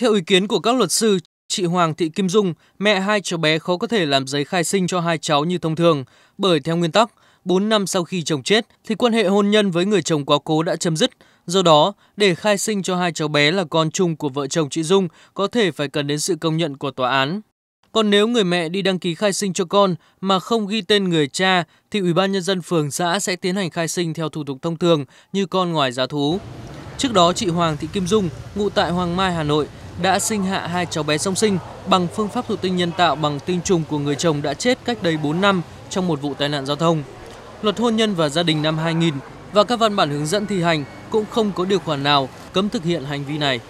Theo ý kiến của các luật sư, chị Hoàng Thị Kim Dung, mẹ hai cháu bé khó có thể làm giấy khai sinh cho hai cháu như thông thường, bởi theo nguyên tắc, 4 năm sau khi chồng chết thì quan hệ hôn nhân với người chồng quá cố đã chấm dứt. Do đó, để khai sinh cho hai cháu bé là con chung của vợ chồng chị Dung có thể phải cần đến sự công nhận của tòa án. Còn nếu người mẹ đi đăng ký khai sinh cho con mà không ghi tên người cha thì Ủy ban nhân dân phường xã sẽ tiến hành khai sinh theo thủ tục thông thường như con ngoài giá thú. Trước đó chị Hoàng Thị Kim Dung, ngụ tại Hoàng Mai Hà Nội đã sinh hạ hai cháu bé song sinh bằng phương pháp thụ tinh nhân tạo bằng tinh trùng của người chồng đã chết cách đây 4 năm trong một vụ tai nạn giao thông. Luật hôn nhân và gia đình năm 2000 và các văn bản hướng dẫn thi hành cũng không có điều khoản nào cấm thực hiện hành vi này.